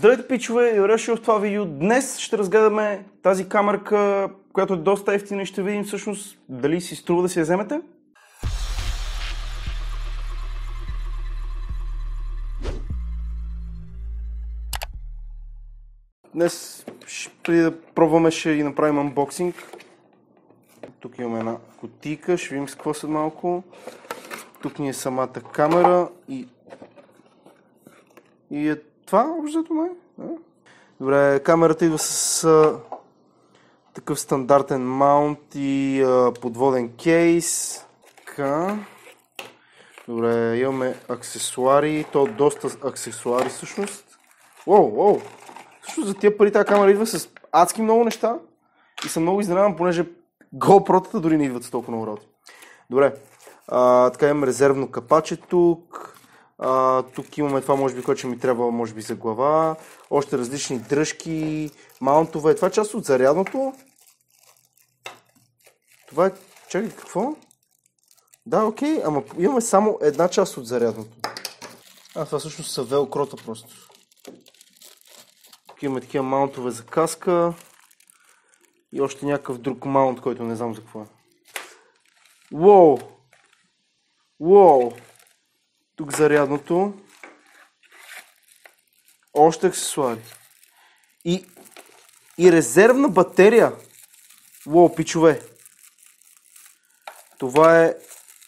Здравейте, пичове! Юрия в това видео. Днес ще разгледаме тази камерка, която е доста ефтина и ще видим всъщност дали си струва да си я вземете. Днес, преди да пробваме, ще и направим анбоксинг. Тук имаме една кутийка, ще видим с какво след малко. Тук ни е самата камера и, и е това общото май. Е, да? Добре, камерата идва с а, такъв стандартен маунт и а, подводен кейс. Така. Добре, имаме аксесуари, то доста аксесуари всъщност. Уоу, уоу. Също за тия пари тази камера идва с адски много неща и съм много изненадан, понеже GoPro-тата дори не идват с толкова много работи. Добре, а, така имам резервно капаче тук, а, тук имаме това, може би, което ще ми трябва, може би, за глава. Още различни дръжки, маунтове. Това е част от зарядното. Това е... Чакай, какво? Да, окей, ама имаме само една част от зарядното. А, това всъщност са велкрота просто. Тук имаме такива маунтове за каска. И още някакъв друг маунт, който не знам за какво е. Уоу! Уоу! Тук зарядното. Още аксесуари. И, и резервна батерия. Уоу, пичове. Това е...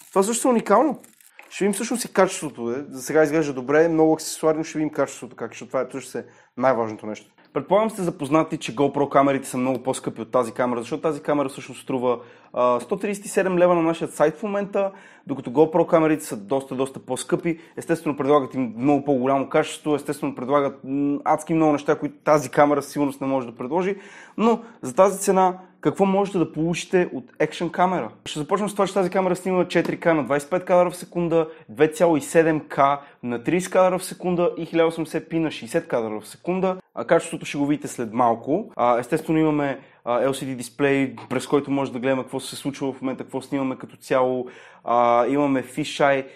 Това също е уникално. Ще видим всъщност и качеството. Е. За сега изглежда добре, много аксесуарно ще видим качеството как, защото това е най-важното нещо. Предполагам сте запознати, че GoPro камерите са много по-скъпи от тази камера, защото тази камера всъщност струва 137 лева на нашия сайт в момента, докато GoPro камерите са доста, доста по-скъпи. Естествено предлагат им много по-голямо качество, естествено предлагат адски много неща, които тази камера сигурност не може да предложи. Но за тази цена какво можете да получите от екшен камера. Ще започнем с това, че тази камера снима 4К на 25 кадра в секунда, 2,7К на 30 кадра в секунда и 1080p на 60 кадра в секунда. А качеството ще го видите след малко. А, естествено имаме LCD дисплей, през който може да гледаме какво се случва в момента, какво снимаме като цяло. А, имаме фишай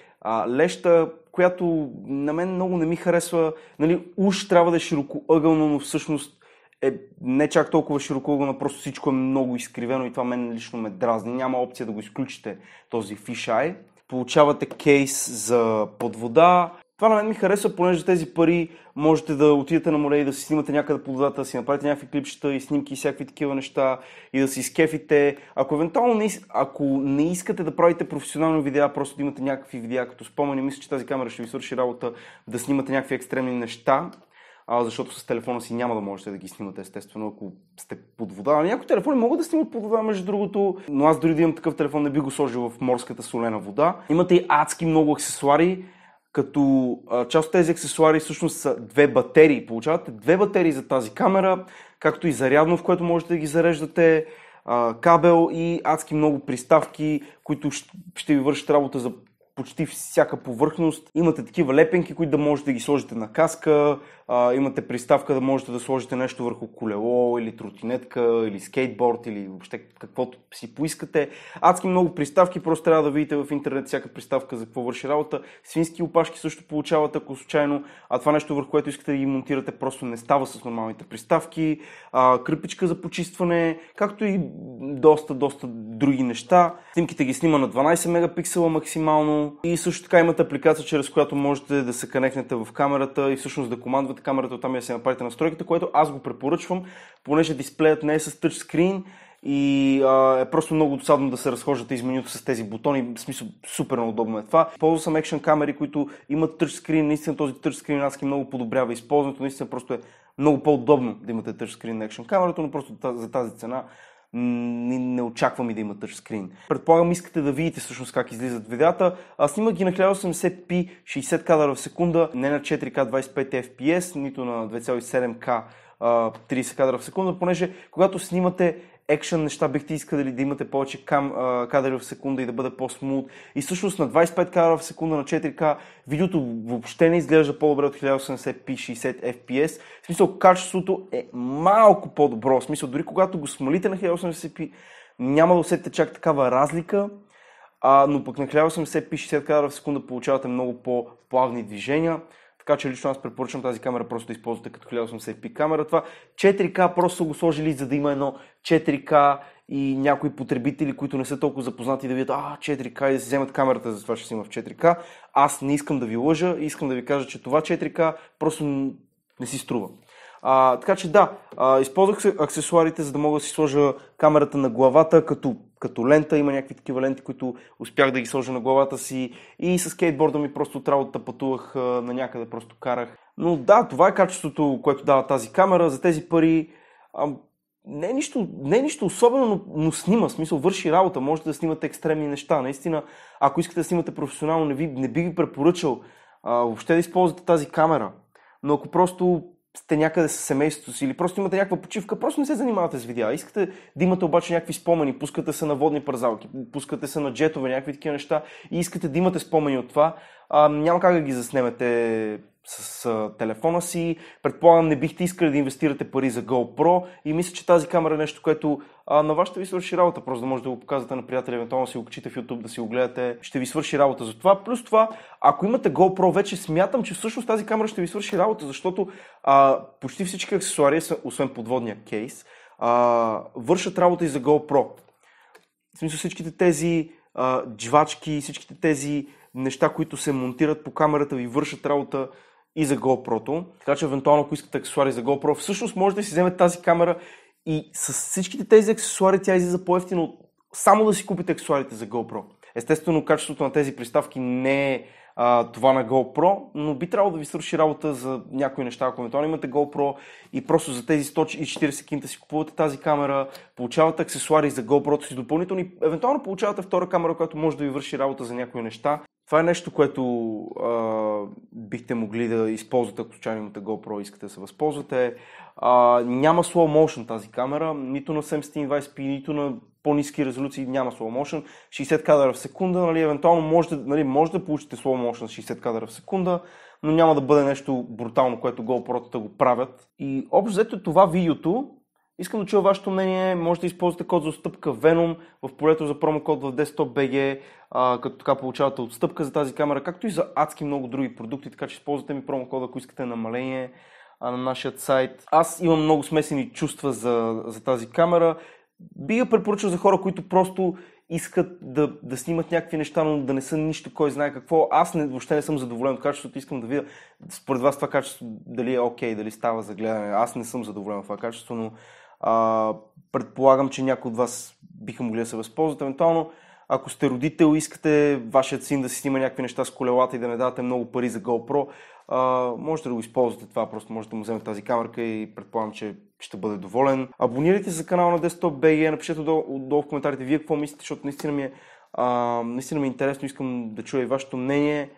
леща, която на мен много не ми харесва. Нали, уж трябва да е широкоъгълно, но всъщност е не чак толкова широко, но просто всичко е много изкривено и това мен лично ме дразни. Няма опция да го изключите този фишай. Получавате кейс за подвода. Това на мен ми харесва, понеже тези пари можете да отидете на море и да си снимате някъде по водата, да си направите някакви клипчета и снимки и всякакви такива неща и да си изкефите. Ако евентуално не, ако не искате да правите професионални видеа, просто да имате някакви видеа като спомени, мисля, че тази камера ще ви свърши работа да снимате някакви екстремни неща а, защото с телефона си няма да можете да ги снимате, естествено, ако сте под вода. Ами някои телефони могат да снимат под вода, между другото, но аз дори да имам такъв телефон, не би го сложил в морската солена вода. Имате и адски много аксесуари, като а, част от тези аксесуари всъщност са две батерии. Получавате две батерии за тази камера, както и зарядно, в което можете да ги зареждате, а, кабел и адски много приставки, които ще ви вършат работа за почти всяка повърхност. Имате такива лепенки, които да можете да ги сложите на каска, а, имате приставка да можете да сложите нещо върху колело или тротинетка или скейтборд или въобще каквото си поискате. Адски много приставки, просто трябва да видите в интернет всяка приставка за какво върши работа. Свински опашки също получават, ако случайно, а това нещо върху което искате да ги монтирате просто не става с нормалните приставки. А, кръпичка за почистване, както и доста, доста други неща. Снимките ги снима на 12 мегапиксела максимално и също така имате апликация, чрез която можете да се канекнете в камерата и всъщност да командвате пуснете камерата от там и е да си направите настройките, което аз го препоръчвам, понеже дисплеят не е с тъчскрин и а, е просто много досадно да се разхождате из менюто с тези бутони, в смисъл супер неудобно е това. Ползвал съм екшен камери, които имат тъчскрин, наистина този тъчскрин адски много подобрява използването, наистина просто е много по-удобно да имате тъчскрин на екшен камерата, но просто за тази цена не, не очаквам и да има тъчскрин. Предполагам, искате да видите всъщност как излизат видеята. Аз снимах ги на 1080p, 60 кадра в секунда, не на 4K 25 FPS, нито на 2,7K 30 кадра в секунда, понеже когато снимате екшен неща бихте искали да имате повече кам, а, кадри в секунда и да бъде по-смут. И всъщност на 25 кадра в секунда на 4К видеото въобще не изглежда по-добре от 1080p 60 fps. В смисъл качеството е малко по-добро. В смисъл дори когато го смалите на 1080p няма да усетите чак такава разлика. А, но пък на 1080p 60 кадра в секунда получавате много по-плавни движения. Така че лично аз препоръчвам тази камера просто да използвате като 1080p камера. Това 4K просто са го сложили, за да има едно 4K и някои потребители, които не са толкова запознати да видят, а, 4К и да си вземат камерата, за това ще си има в 4 k Аз не искам да ви лъжа, искам да ви кажа, че това 4 k просто не си струва. А, така че да, а, използвах аксесуарите, за да мога да си сложа камерата на главата, като като лента, има някакви такива ленти, които успях да ги сложа на главата си и с скейтборда ми просто от работата пътувах на някъде, просто карах. Но да, това е качеството, което дава тази камера за тези пари. А, не е нищо, не е нищо особено, но, но снима, смисъл, върши работа, можете да снимате екстремни неща. Наистина, ако искате да снимате професионално, не, ви, не би ви препоръчал а, въобще да използвате тази камера. Но ако просто сте някъде с семейството си или просто имате някаква почивка, просто не се занимавате с видеа. Искате да имате обаче някакви спомени, пускате се на водни парзалки, пускате се на джетове, някакви такива неща и искате да имате спомени от това, а, няма как да ги заснемете с а, телефона си. Предполагам, не бихте искали да инвестирате пари за GoPro и мисля, че тази камера е нещо, което а, на вас ще ви свърши работа, просто да може да го показвате на приятели, евентуално си го качите в YouTube, да си го гледате, ще ви свърши работа за това. Плюс това, ако имате GoPro, вече смятам, че всъщност тази камера ще ви свърши работа, защото а, почти всички аксесуари, освен подводния кейс, а, вършат работа и за GoPro. В смисъл всичките тези а, джвачки, всичките тези неща, които се монтират по камерата ви, вършат работа и за GoPro-то. Така че, евентуално, ако искате аксесуари за GoPro, всъщност можете да си вземете тази камера и с всичките тези аксесуари тя излиза по-ефтино, само да си купите аксесуарите за GoPro. Естествено, качеството на тези приставки не е а, това на GoPro, но би трябвало да ви свърши работа за някои неща, ако евентуално имате GoPro и просто за тези 140 кинта си купувате тази камера, получавате аксесуари за GoPro си допълнителни, евентуално получавате втора камера, която може да ви върши работа за някои неща това е нещо, което а, бихте могли да използвате, ако случайно имате GoPro и искате да се възползвате. А, няма slow motion тази камера, нито на 720p, нито на по-низки резолюции няма slow motion. 60 кадра в секунда, нали, евентуално може да, нали, може да получите slow motion с 60 кадра в секунда, но няма да бъде нещо брутално, което GoPro-тата го правят. И общо взето това видеото Искам да чуя вашето мнение. Може да използвате код за отстъпка Venom в полето за промокод в desktop.bg, BG, като така получавате отстъпка за тази камера, както и за адски много други продукти, така че използвате ми промокод, ако искате намаление а, на нашия сайт. Аз имам много смесени чувства за, за тази камера. Би я препоръчал за хора, които просто искат да, да снимат някакви неща, но да не са нищо, кой знае какво. Аз не, въобще не съм задоволен от качеството. Искам да видя според вас това качество дали е окей, okay, дали става за гледане. Аз не съм задоволен от това качество, но а, предполагам, че някои от вас биха могли да се възползват евентуално. Ако сте родител, искате вашият син да си снима някакви неща с колелата и да не давате много пари за GoPro, а, можете да го използвате това, просто можете да му вземете тази камерка и предполагам, че ще бъде доволен. Абонирайте се за канала на Desktop BG, напишете долу, долу в коментарите вие какво мислите, защото наистина ми е, а, наистина ми е интересно, искам да чуя и вашето мнение.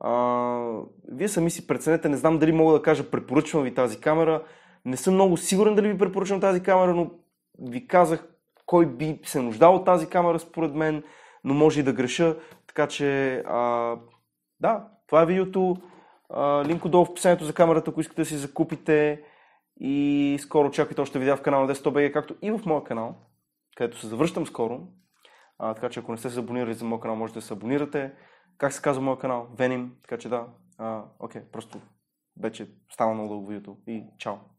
А, вие сами си преценете, не знам дали мога да кажа препоръчвам ви тази камера, не съм много сигурен дали ви препоръчам тази камера, но ви казах кой би се нуждал от тази камера според мен, но може и да греша. Така че, а, да, това е видеото. А, линк отдолу в описанието за камерата, ако искате да си закупите. И скоро чакайте още видео в канала на 100BG, както и в моя канал, където се завръщам скоро. А, така че ако не сте се абонирали за моя канал, може да се абонирате. Как се казва моя канал? Веним. Така че да. окей, okay, просто вече стана много дълго видеото. И чао!